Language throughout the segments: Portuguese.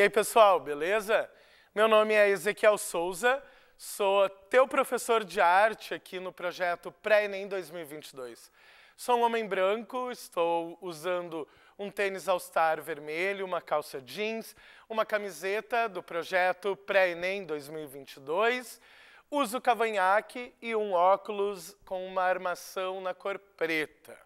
E aí, pessoal, beleza? Meu nome é Ezequiel Souza, sou teu professor de arte aqui no projeto Pré-ENEM 2022. Sou um homem branco, estou usando um tênis All-Star vermelho, uma calça jeans, uma camiseta do projeto Pré-ENEM 2022, uso cavanhaque e um óculos com uma armação na cor preta.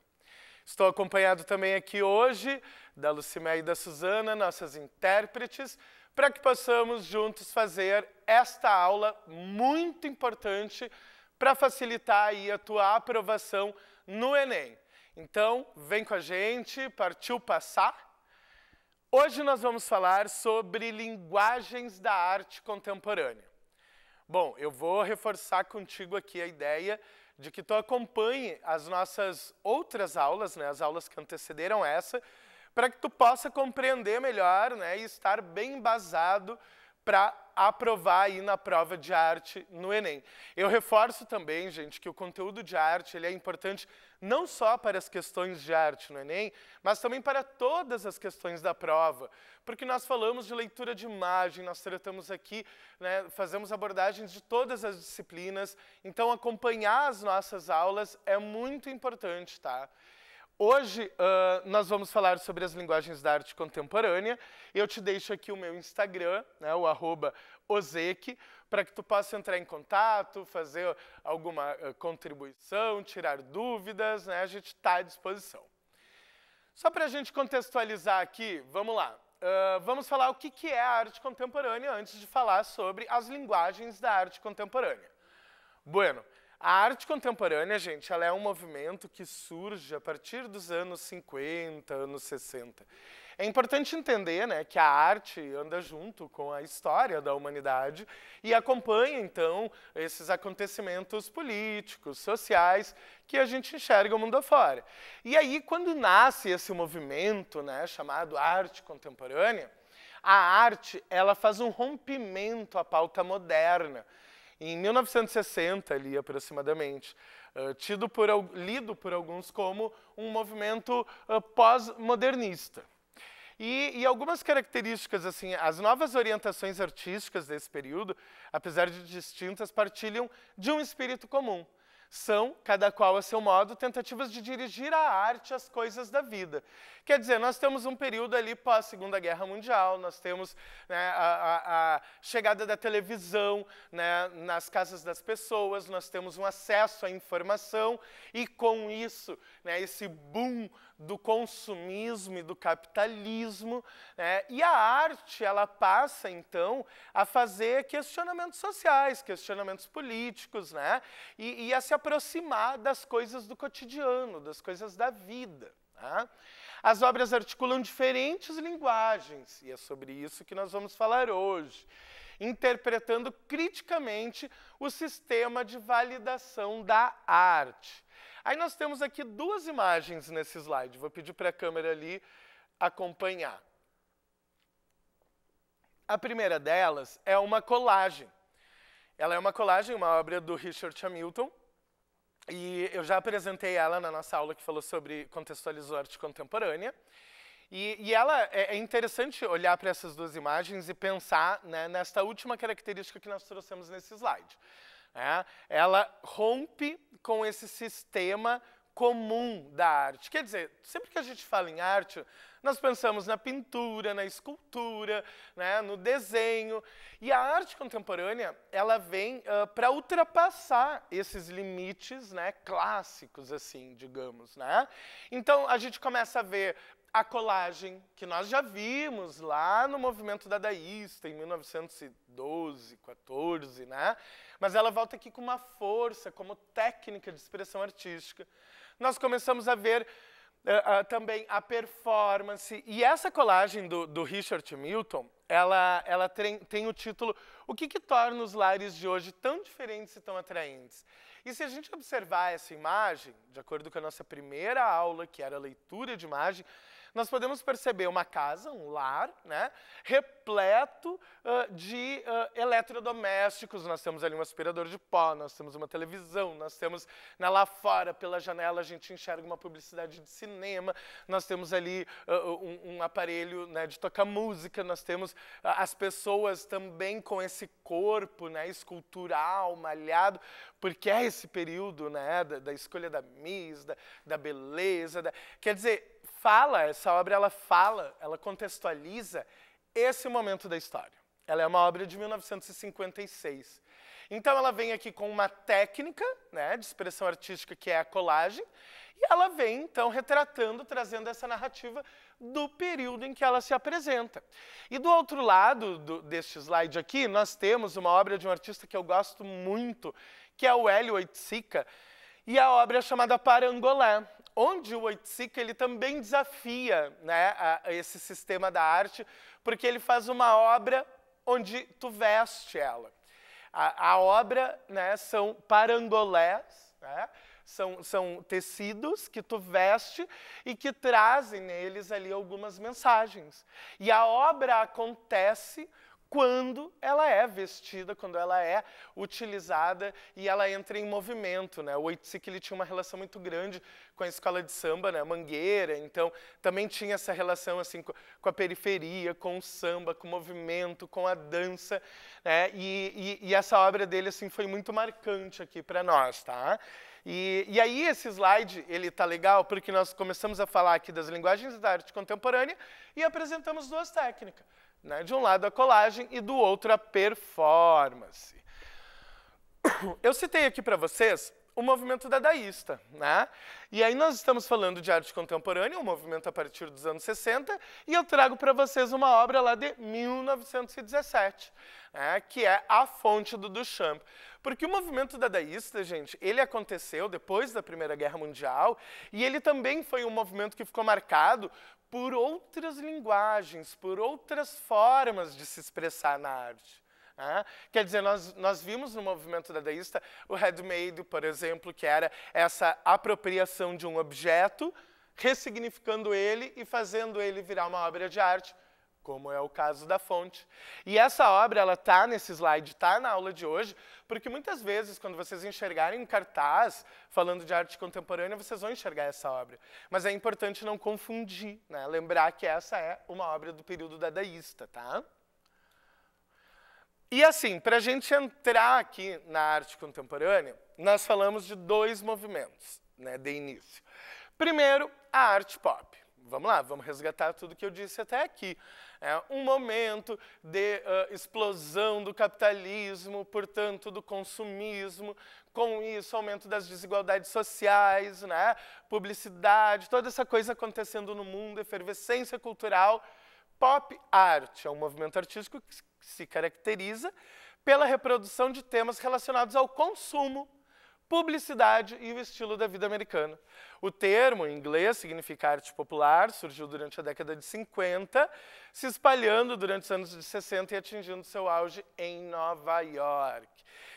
Estou acompanhado também aqui hoje da Lucimé e da Suzana, nossas intérpretes, para que possamos juntos fazer esta aula muito importante para facilitar aí a tua aprovação no Enem. Então, vem com a gente, partiu passar? Hoje nós vamos falar sobre linguagens da arte contemporânea. Bom, eu vou reforçar contigo aqui a ideia de que tu acompanhe as nossas outras aulas, né, as aulas que antecederam essa, para que tu possa compreender melhor né, e estar bem embasado para aprovar aí na prova de arte no Enem. Eu reforço também, gente, que o conteúdo de arte ele é importante não só para as questões de arte no Enem, mas também para todas as questões da prova, porque nós falamos de leitura de imagem, nós tratamos aqui, né, fazemos abordagens de todas as disciplinas, então acompanhar as nossas aulas é muito importante, tá? Hoje uh, nós vamos falar sobre as linguagens da arte contemporânea. Eu te deixo aqui o meu Instagram, né, o arroba Ozek, para que tu possa entrar em contato, fazer alguma uh, contribuição, tirar dúvidas, né, a gente está à disposição. Só para a gente contextualizar aqui, vamos lá. Uh, vamos falar o que, que é a arte contemporânea antes de falar sobre as linguagens da arte contemporânea. Bueno, a arte contemporânea, gente, ela é um movimento que surge a partir dos anos 50, anos 60. É importante entender né, que a arte anda junto com a história da humanidade e acompanha, então, esses acontecimentos políticos, sociais, que a gente enxerga o mundo afora. E aí, quando nasce esse movimento né, chamado arte contemporânea, a arte ela faz um rompimento à pauta moderna em 1960 ali aproximadamente, eh, tido por, lido por alguns como um movimento eh, pós-modernista. E, e, algumas características, assim, as novas orientações artísticas desse período, apesar de distintas, partilham de um espírito comum, são, cada qual a seu modo, tentativas de dirigir a arte às coisas da vida. Quer dizer, nós temos um período ali pós-Segunda Guerra Mundial, nós temos né, a, a, a, chegada da televisão né, nas casas das pessoas, nós temos um acesso à informação e, com isso, né, esse boom do consumismo e do capitalismo. Né? E a arte, ela passa, então, a fazer questionamentos sociais, questionamentos políticos, né? e, e a se aproximar das coisas do cotidiano, das coisas da vida. Né? As obras articulam diferentes linguagens, e é sobre isso que nós vamos falar hoje, interpretando criticamente o sistema de validação da arte. Aí nós temos aqui duas imagens nesse slide. Vou pedir para a câmera ali acompanhar. A primeira delas é uma colagem. Ela é uma colagem, uma obra do Richard Hamilton. E eu já apresentei ela na nossa aula que falou sobre contextualizou arte contemporânea. E, e ela é, é, interessante olhar para essas duas imagens e pensar né, nesta última característica que nós trouxemos nesse slide. Né? Ela rompe com esse sistema comum da arte. Quer dizer, sempre que a gente fala em arte, nós pensamos na pintura, na escultura, né, no desenho. E a arte contemporânea, ela vem uh, para ultrapassar esses limites né, clássicos, assim, digamos. Né? Então, a gente começa a ver a colagem, que nós já vimos lá no movimento dadaísta, em 1912, 14, né? Mas ela volta aqui com uma força, como técnica de expressão artística. Nós começamos a ver uh, uh, também a performance. E essa colagem do, do Richard Milton, ela, ela tem, tem o título O que, que torna os lares de hoje tão diferentes e tão atraentes? E se a gente observar essa imagem, de acordo com a nossa primeira aula, que era leitura de imagem, nós podemos perceber uma casa, um lar, né, repleto uh, de uh, eletrodomésticos. Nós temos ali um aspirador de pó, nós temos uma televisão, nós temos na, né, lá fora, pela janela, a gente enxerga uma publicidade de cinema, nós temos ali uh, um, um, aparelho né, de tocar música, nós temos as pessoas também com esse corpo né, escultural, malhado, porque é esse período né, da, da escolha da Miss, da, da beleza. Da... Quer dizer, fala, essa obra ela fala, ela contextualiza esse momento da história. Ela é uma obra de 1956. Então ela vem aqui com uma técnica né, de expressão artística que é a colagem, e ela vem então retratando, trazendo essa narrativa do período em que ela se apresenta. E do outro lado do, deste slide aqui, nós temos uma obra de um artista que eu gosto muito, que é o Hélio Oiticica, e a obra é chamada Parangolé onde o Oiticica, ele também desafia né, a, a esse sistema da arte, porque ele faz uma obra onde tu veste ela. A, a obra né, são parangolés, né, são, são tecidos que tu veste e que trazem neles ali algumas mensagens. E a obra acontece quando ela é vestida, quando ela é utilizada e ela entra em movimento, né? O Oiticic, ele tinha uma relação muito grande com a escola de samba, né? Mangueira, então também tinha essa relação assim com a periferia, com o samba, com o movimento, com a dança, né? E, e, e essa obra dele assim foi muito marcante aqui para nós, tá? E, e, aí esse slide ele tá legal porque nós começamos a falar aqui das linguagens da arte contemporânea e apresentamos duas técnicas. Né? De um lado a colagem e do outro a performance. Eu citei aqui para vocês o movimento dadaísta. Né? E aí nós estamos falando de arte contemporânea, um movimento a partir dos anos 60, e eu trago para vocês uma obra lá de 1917, né? que é A Fonte do Duchamp. Porque o movimento dadaísta, gente, ele aconteceu depois da Primeira Guerra Mundial, e ele também foi um movimento que ficou marcado por outras linguagens, por outras formas de se expressar na arte. Né? quer dizer, nós, nós vimos no movimento dadaísta o handmade, por exemplo, que era essa apropriação de um objeto, ressignificando ele e fazendo ele virar uma obra de arte, como é o caso da fonte. E essa obra, ela está nesse slide, está na aula de hoje, porque muitas vezes, quando vocês enxergarem um cartaz falando de arte contemporânea, vocês vão enxergar essa obra. Mas é importante não confundir, né? lembrar que essa é uma obra do período dadaísta, tá? E assim, para a gente entrar aqui na arte contemporânea, nós falamos de dois movimentos né, de início. Primeiro, a arte pop. Vamos lá, vamos resgatar tudo que eu disse até aqui. É um momento de uh, explosão do capitalismo, portanto, do consumismo, com isso, aumento das desigualdades sociais, né? publicidade, toda essa coisa acontecendo no mundo, efervescência cultural. Pop art é um movimento artístico que se caracteriza pela reprodução de temas relacionados ao consumo, publicidade e o estilo da vida americana. O termo, em inglês, significa arte popular, surgiu durante a década de 50, se espalhando durante os anos de 60 e atingindo seu auge em Nova York.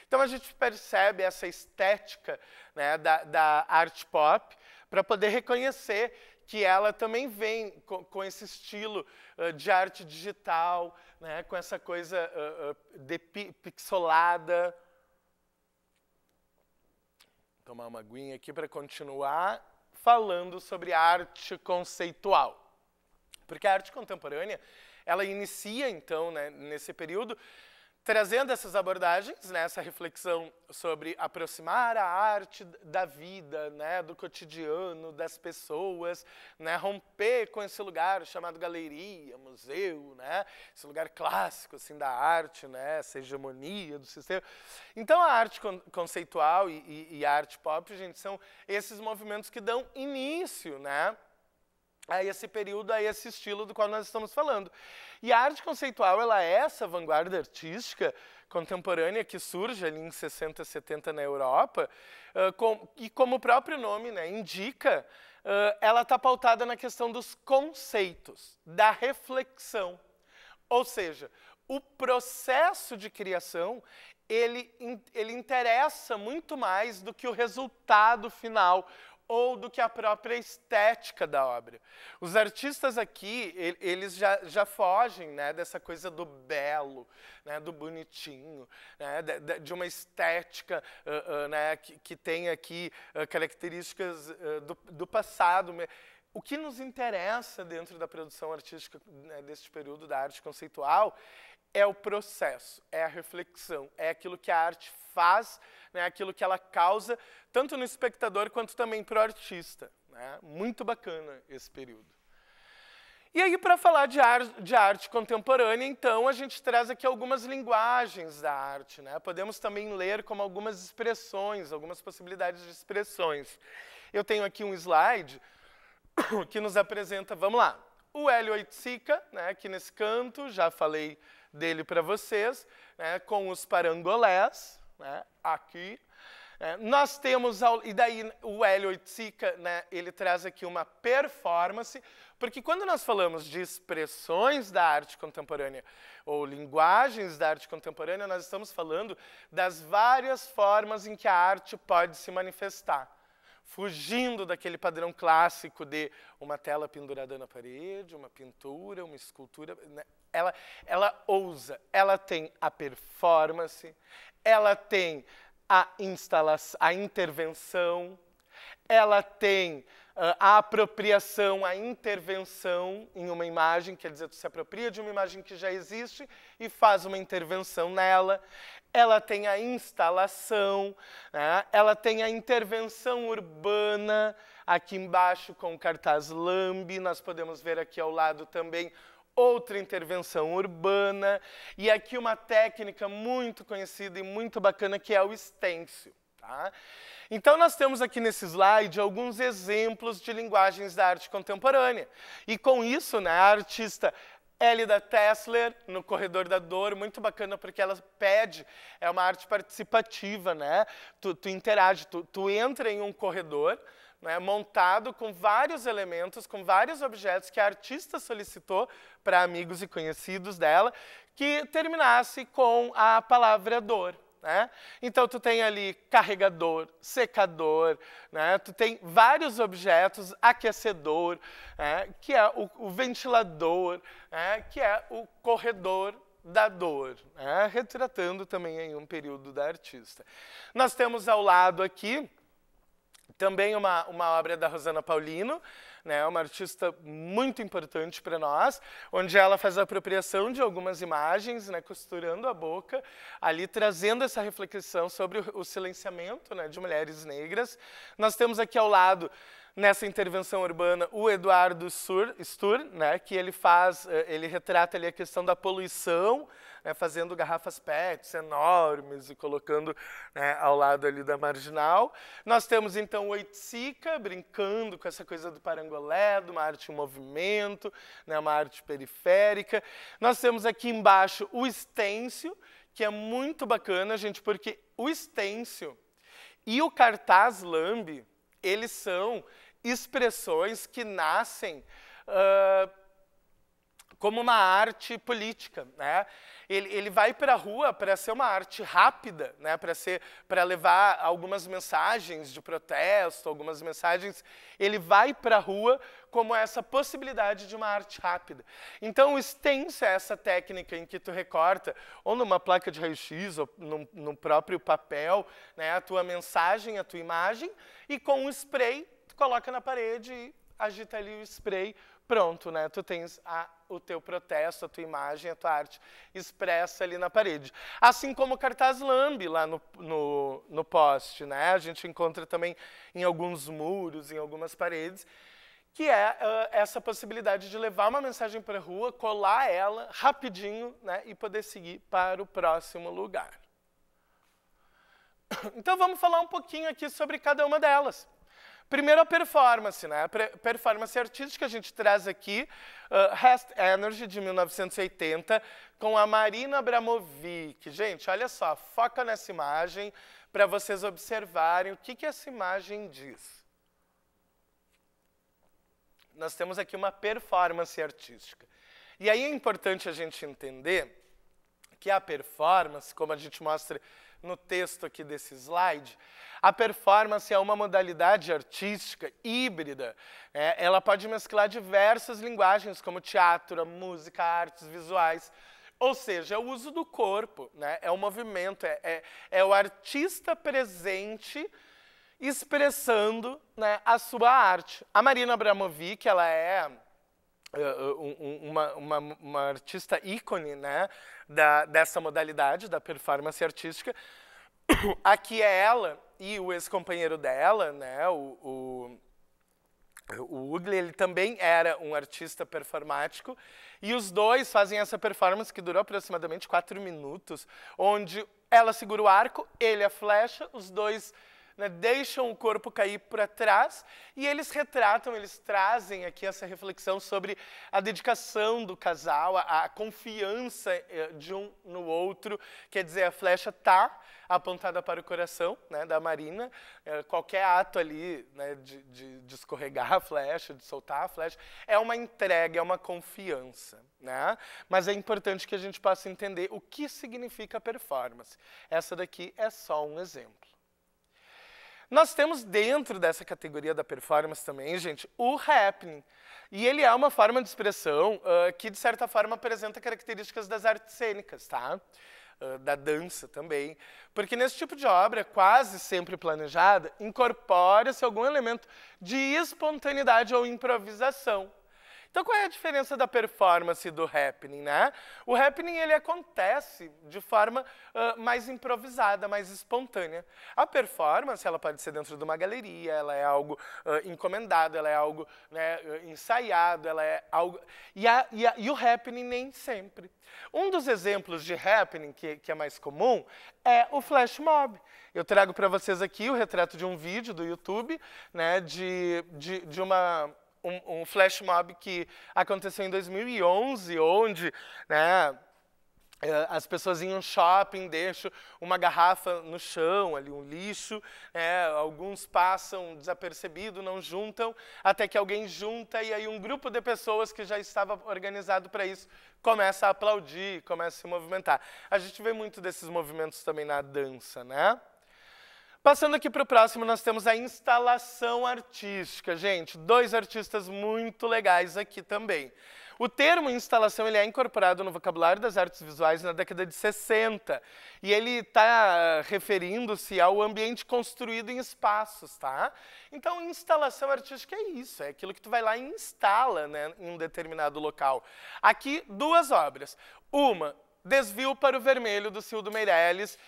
Então a gente percebe essa estética né, da, da arte pop para poder reconhecer que ela também vem com, com esse estilo uh, de arte digital, né, com essa coisa uh, uh, pixelada. Tomar uma aguinha aqui para continuar falando sobre arte conceitual. Porque a arte contemporânea, ela inicia, então, né, nesse período, Trazendo essas abordagens, né, essa reflexão sobre aproximar a arte da vida, né, do cotidiano, das pessoas, né, romper com esse lugar chamado galeria, museu, né, esse lugar clássico assim da arte, né, essa hegemonia do sistema. Então a arte con conceitual e, e, e a arte pop, gente, são esses movimentos que dão início, né, a é esse período, a é esse estilo do qual nós estamos falando. E a arte conceitual, ela é essa vanguarda artística contemporânea que surge ali em 60, 70 na Europa, uh, com, e como o próprio nome né, indica, uh, ela está pautada na questão dos conceitos, da reflexão. Ou seja, o processo de criação, ele, ele interessa muito mais do que o resultado final, ou do que a própria estética da obra. Os artistas aqui, eles já, já fogem né, dessa coisa do belo, né, do bonitinho, né, de, de, uma estética uh, uh, né, que, que, tem aqui uh, características do, do passado. O que nos interessa dentro da produção artística né, deste período da arte conceitual é o processo, é a reflexão, é aquilo que a arte faz né, aquilo que ela causa, tanto no espectador quanto também para o artista. Né? Muito bacana esse período. E aí, para falar de, ar, de, arte contemporânea, então, a gente traz aqui algumas linguagens da arte. Né? Podemos também ler como algumas expressões, algumas possibilidades de expressões. Eu tenho aqui um slide que nos apresenta, vamos lá, o Hélio Oiticica, né, aqui nesse canto, já falei dele para vocês, né, com os parangolés, né, aqui. É, nós temos, e daí o Hélio Itzica, né, ele traz aqui uma performance, porque quando nós falamos de expressões da arte contemporânea ou linguagens da arte contemporânea, nós estamos falando das várias formas em que a arte pode se manifestar. Fugindo daquele padrão clássico de uma tela pendurada na parede, uma pintura, uma escultura, né, ela, ela ousa, ela tem a performance, ela tem a instalação, a intervenção, ela tem uh, a apropriação, a intervenção em uma imagem, quer dizer, tu se apropria de uma imagem que já existe e faz uma intervenção nela. Ela tem a instalação, né? ela tem a intervenção urbana, aqui embaixo com o cartaz Lambi, nós podemos ver aqui ao lado também outra intervenção urbana, e aqui uma técnica muito conhecida e muito bacana que é o stencil. Tá? Então, nós temos aqui nesse slide alguns exemplos de linguagens da arte contemporânea. E com isso, né, a artista Elida Tessler, no Corredor da Dor, muito bacana porque ela pede, é uma arte participativa, né? Tu, tu interage, tu, tu entra em um corredor, né, montado com vários elementos, com vários objetos que a artista solicitou para amigos e conhecidos dela, que terminasse com a palavra dor. Né? Então tu tem ali carregador, secador, né? tu tem vários objetos, aquecedor, né? que é o, o ventilador, né? que é o corredor da dor, né? retratando também aí um período da artista. Nós temos ao lado aqui também uma, uma obra da Rosana Paulino, né, uma artista muito importante para nós, onde ela faz a apropriação de algumas imagens, né, costurando a boca, ali trazendo essa reflexão sobre o, o silenciamento né, de mulheres negras. Nós temos aqui ao lado nessa intervenção urbana o Eduardo Stur, Stur né, que ele faz, eh, ele retrata ali a questão da poluição né, fazendo garrafas PETs enormes e colocando né, ao lado ali da marginal. Nós temos então o Oiticica, brincando com essa coisa do parangolé, de uma arte em movimento, né, uma arte periférica. Nós temos aqui embaixo o estêncil, que é muito bacana, gente, porque o estêncil e o cartaz lambe, eles são expressões que nascem uh, como uma arte política, né? ele, ele vai para a rua para ser uma arte rápida, né? para ser para levar algumas mensagens de protesto, algumas mensagens. Ele vai para a rua como essa possibilidade de uma arte rápida. Então, o é essa técnica em que tu recorta, ou numa placa de raio-x, ou no, próprio papel, né, a tua mensagem, a tua imagem, e com um spray, tu coloca na parede e agita ali o spray, pronto, né? Tu tens a o teu protesto, a tua imagem, a tua arte expressa ali na parede. Assim como o cartaz lambe lá no, no, no poste, né? A gente encontra também em alguns muros, em algumas paredes, que é uh, essa possibilidade de levar uma mensagem para a rua, colar ela rapidinho né? e poder seguir para o próximo lugar. Então vamos falar um pouquinho aqui sobre cada uma delas. Primeiro a performance, né? A performance artística a gente traz aqui uh, ah, Rest Energy de 1980 com a Marina Abramovic. Gente, olha só, foca nessa imagem para vocês observarem o que, que essa imagem diz. Nós temos aqui uma performance artística. E aí é importante a gente entender que a performance, como a gente mostra no texto aqui desse slide, a performance é uma modalidade artística híbrida. É, ela pode mesclar diversas linguagens, como teatro, música, artes visuais. Ou seja, é o uso do corpo, né? é o movimento, é, é, é o artista presente expressando né, a sua arte. A Marina Abramovic, ela é eh, eh, uma, uma, uma, artista ícone né, da, dessa modalidade, da performance artística. Aqui é ela e o ex-companheiro dela, né, o, o, o Ugly, ele também era um artista performático, e os dois fazem essa performance que durou aproximadamente quatro minutos, onde ela segura o arco, ele a flecha, os dois né, deixam o corpo cair para trás e eles retratam, eles trazem aqui essa reflexão sobre a dedicação do casal, a, a confiança eh, de um no outro. Quer dizer, a flecha está apontada para o coração né, da Marina. É, qualquer ato ali né, de, de, de, escorregar a flecha, de soltar a flecha, é uma entrega, é uma confiança. Né? Mas é importante que a gente possa entender o que significa performance. Essa daqui é só um exemplo. Nós temos dentro dessa categoria da performance também, gente, o happening. E ele é uma forma de expressão uh, que, de certa forma, apresenta características das artes cênicas, tá? Uh, da dança também. Porque nesse tipo de obra, quase sempre planejada, incorpora-se algum elemento de espontaneidade ou improvisação. Então qual é a diferença da performance e do happening, né? O happening ele acontece de forma uh, mais improvisada, mais espontânea. A performance ela pode ser dentro de uma galeria, ela é algo uh, encomendado, ela é algo né, ensaiado, ela é algo e, a, e, a, e, o happening nem sempre. Um dos exemplos de happening que, que é mais comum é o flash mob. Eu trago para vocês aqui o retrato de um vídeo do YouTube, né, de, de, de uma um, um flash mob que aconteceu em 2011, onde né, é, as pessoas iam shopping, deixam uma garrafa no chão, ali um lixo, né, alguns passam desapercebido, não juntam, até que alguém junta e aí um grupo de pessoas que já estava organizado para isso começa a aplaudir, começa a se movimentar. A gente vê muito desses movimentos também na dança, né? Passando aqui para o próximo, nós temos a instalação artística. Gente, dois artistas muito legais aqui também. O termo instalação ele é incorporado no vocabulário das artes visuais na década de 60 e ele está referindo-se ao ambiente construído em espaços, tá? Então, instalação artística é isso, é aquilo que tu vai lá e instala né, em um determinado local. Aqui, duas obras. Uma, Desvio para o vermelho do Cildo Meirelles,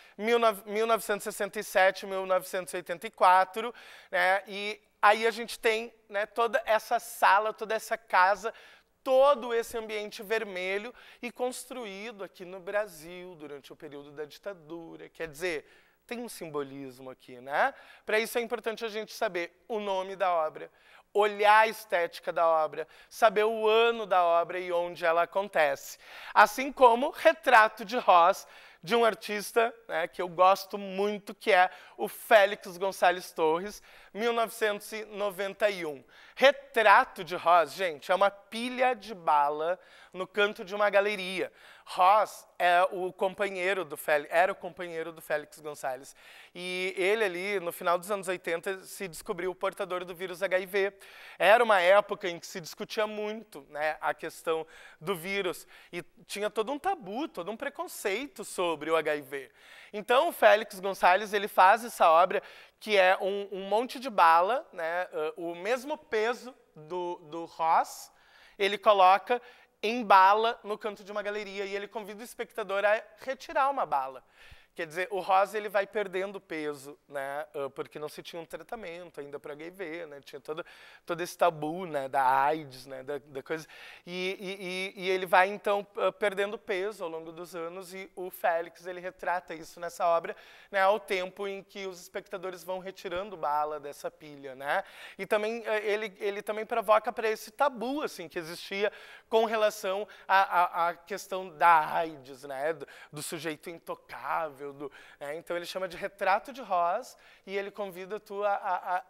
1967-1984, né? E aí a gente tem né, toda essa sala, toda essa casa, todo esse ambiente vermelho e construído aqui no Brasil durante o período da ditadura. Quer dizer, tem um simbolismo aqui, né? Para isso é importante a gente saber o nome da obra, olhar a estética da obra, saber o ano da obra e onde ela acontece. Assim como retrato de Ross, de um artista né, que eu gosto muito, que é o Félix Gonçalves Torres, 1991. Retrato de Ross, gente, é uma pilha de bala no canto de uma galeria. Ross é o companheiro do Félix, era o companheiro do Félix Gonçalves. E ele ali, no final dos anos 80, se descobriu o portador do vírus HIV. Era uma época em que se discutia muito né, a questão do vírus. E tinha todo um tabu, todo um preconceito sobre o HIV. Então, o Félix Gonçalves ele faz essa obra que é um, um monte de bala, né? Eh, o mesmo peso do, do Ross, ele coloca em bala no canto de uma galeria e ele convida o espectador a retirar uma bala. Quer dizer, o rosa ele vai perdendo peso, né? Ah, porque não se tinha um tratamento ainda para HIV, né? Tinha todo, todo esse tabu, né? Da AIDS, né? Da, da coisa. E, e, e, ele vai então ah, perdendo peso ao longo dos anos e o Félix ele retrata isso nessa obra, né? Ao tempo em que os espectadores vão retirando bala dessa pilha, né? E também ah, ele ele também provoca para esse tabu assim que existia com relação à questão da AIDS, né? do, do sujeito intocável é, então ele chama de retrato de Ross e ele convida tu a, a, a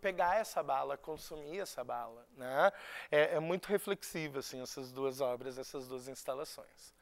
pegar essa bala, consumir essa bala. Né? É, é muito reflexiva assim, essas duas obras, essas duas instalações.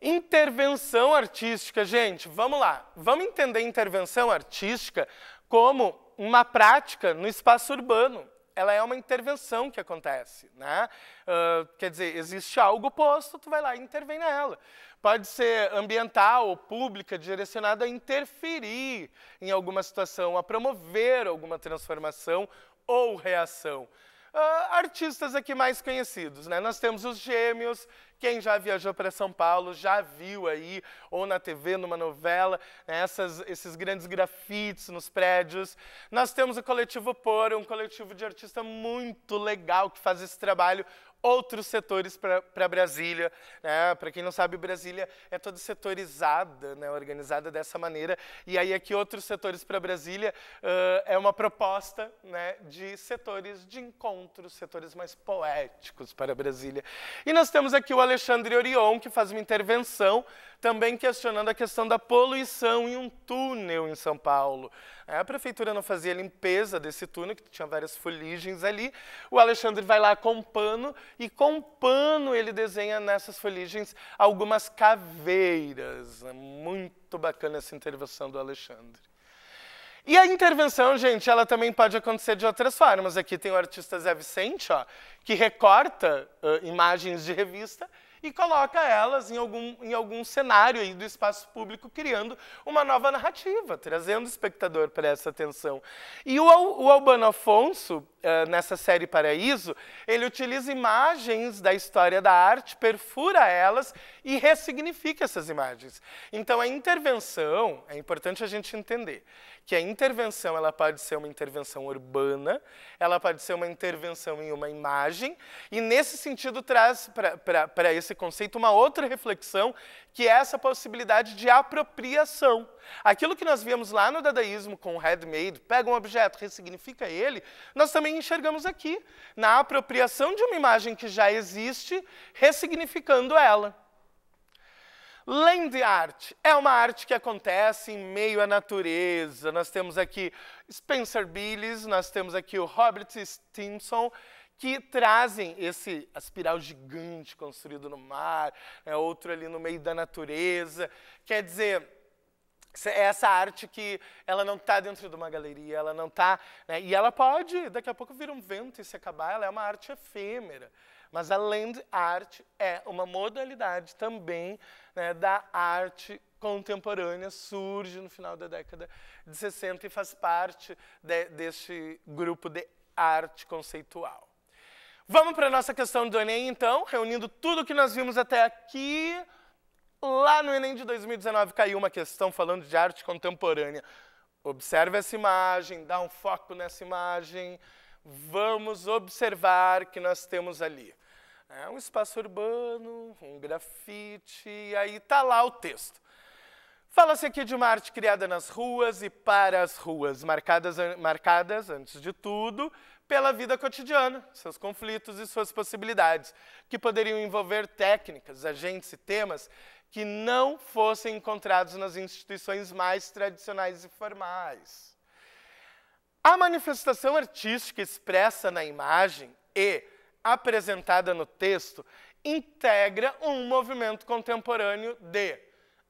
Intervenção artística, gente, vamos lá. Vamos entender intervenção artística como uma prática no espaço urbano ela é uma intervenção que acontece. Né? Uh, quer dizer, existe algo oposto, tu vai lá e intervém nela. Pode ser ambiental ou pública, direcionada a interferir em alguma situação, a promover alguma transformação ou reação. Uh, artistas aqui mais conhecidos, né? Nós temos os Gêmeos, quem já viajou para São Paulo já viu aí, ou na TV, numa novela, né? Essas, esses grandes grafites nos prédios. Nós temos o Coletivo Por, um coletivo de artista muito legal que faz esse trabalho outros setores para Brasília. Né? Para quem não sabe, Brasília é toda setorizada, né? organizada dessa maneira. E aí aqui outros setores para Brasília uh, é uma proposta né? de setores de encontro, setores mais poéticos para Brasília. E nós temos aqui o Alexandre Orion, que faz uma intervenção também questionando a questão da poluição em um túnel em São Paulo. É, a prefeitura não fazia limpeza desse túnel, que tinha várias foligens ali. O Alexandre vai lá com pano e com pano ele desenha nessas foligens algumas caveiras. É muito bacana essa intervenção do Alexandre. E a intervenção, gente, ela também pode acontecer de outras formas. Aqui tem o artista Zé Vicente, ó, que recorta uh, imagens de revista e coloca elas em algum, em algum cenário aí do espaço público, criando uma nova narrativa, trazendo o espectador para essa atenção. E o, o Albano Afonso, eh, nessa série Paraíso, ele utiliza imagens da história da arte, perfura elas e ressignifica essas imagens. Então, a intervenção, é importante a gente entender que a intervenção ela pode ser uma intervenção urbana, ela pode ser uma intervenção em uma imagem, e nesse sentido traz para esse conceito uma outra reflexão que é essa possibilidade de apropriação. Aquilo que nós vimos lá no dadaísmo com o handmade, pega um objeto, ressignifica ele, nós também enxergamos aqui, na apropriação de uma imagem que já existe, ressignificando ela. Land art é uma arte que acontece em meio à natureza. Nós temos aqui Spencer Billis, nós temos aqui o Robert Stimson, que trazem esse espiral gigante construído no mar, é outro ali no meio da natureza. Quer dizer, é essa arte que ela não está dentro de uma galeria, ela não está. Né, e ela pode, daqui a pouco, vir um vento e se acabar, ela é uma arte efêmera. Mas a land art é uma modalidade também né, da arte contemporânea surge no final da década de 60 e faz parte de, deste grupo de arte conceitual. Vamos para a nossa questão do Enem, então, reunindo tudo o que nós vimos até aqui. Lá no Enem de 2019 caiu uma questão falando de arte contemporânea. Observe essa imagem, dá um foco nessa imagem. Vamos observar que nós temos ali. É um espaço urbano, um grafite, e aí está lá o texto. Fala-se aqui de uma arte criada nas ruas e para as ruas, marcadas, marcadas antes de tudo pela vida cotidiana, seus conflitos e suas possibilidades, que poderiam envolver técnicas, agentes e temas que não fossem encontrados nas instituições mais tradicionais e formais. A manifestação artística expressa na imagem e apresentada no texto integra um movimento contemporâneo de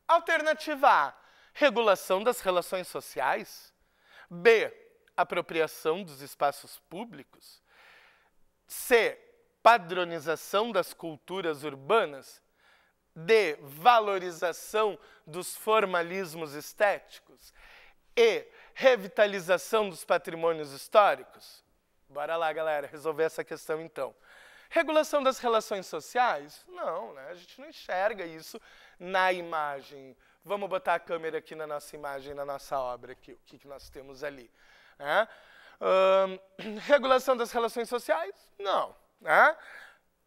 alternativa A, regulação das relações sociais, B, apropriação dos espaços públicos. C. Padronização das culturas urbanas. D. Valorização dos formalismos estéticos. E. Revitalização dos patrimônios históricos. Bora lá, galera, resolver essa questão então. Regulação das relações sociais? Não, né? a gente não enxerga isso na imagem. Vamos botar a câmera aqui na nossa imagem, na nossa obra, aqui, o que, que nós temos ali. Né? regulação das relações sociais? Não. Né?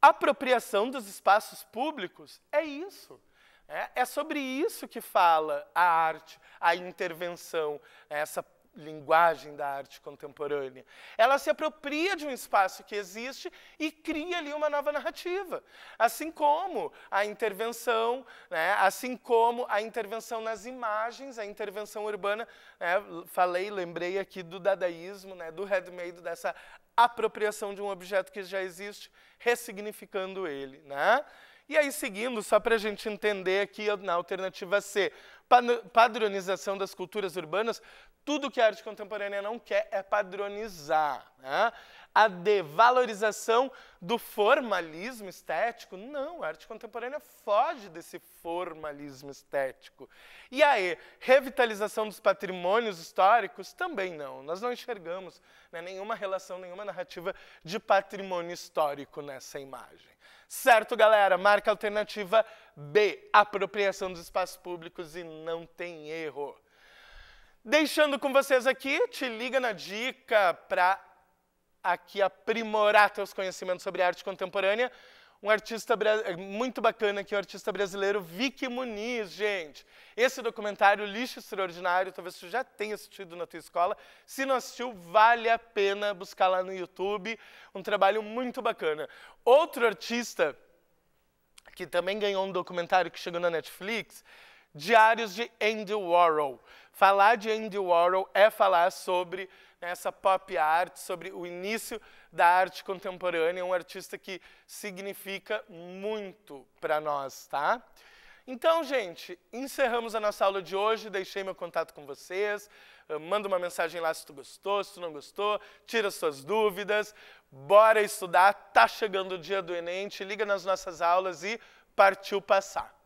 Apropriação dos espaços públicos? É isso. É, é sobre isso que fala a arte, a intervenção, essa linguagem da arte contemporânea. Ela se apropria de um espaço que existe e cria ali uma nova narrativa. Assim como a intervenção, né, assim como a intervenção nas imagens, a intervenção urbana, né, falei, lembrei aqui do dadaísmo, né, do handmade, dessa apropriação de um objeto que já existe, ressignificando ele. Né? E aí, seguindo, só para a gente entender aqui na alternativa C, padronização das culturas urbanas, tudo que a arte contemporânea não quer é padronizar. Né? A devalorização do formalismo estético, não, a arte contemporânea foge desse formalismo estético. E aí, revitalização dos patrimônios históricos, também não. Nós não enxergamos né, nenhuma relação, nenhuma narrativa de patrimônio histórico nessa imagem. Certo, galera? Marca alternativa B, apropriação dos espaços públicos e não tem erro. Deixando com vocês aqui, te liga na dica para aqui aprimorar teus conhecimentos sobre arte contemporânea um artista é muito bacana que é o um artista brasileiro Vicky Muniz, gente. Esse documentário Lixo Extraordinário, talvez tu já tenha assistido na tua escola. Se não assistiu, vale a pena buscar lá no YouTube. Um trabalho muito bacana. Outro artista que também ganhou um documentário que chegou na Netflix, Diários de Andy Warhol. Falar de Andy Warhol é falar sobre essa pop art, sobre o início da arte contemporânea, um artista que significa muito para nós, tá? Então, gente, encerramos a nossa aula de hoje, deixei meu contato com vocês, eh, manda uma mensagem lá se tu gostou, se tu não gostou, tira suas dúvidas, bora estudar, tá chegando o dia do Enem, te liga nas nossas aulas e partiu passar.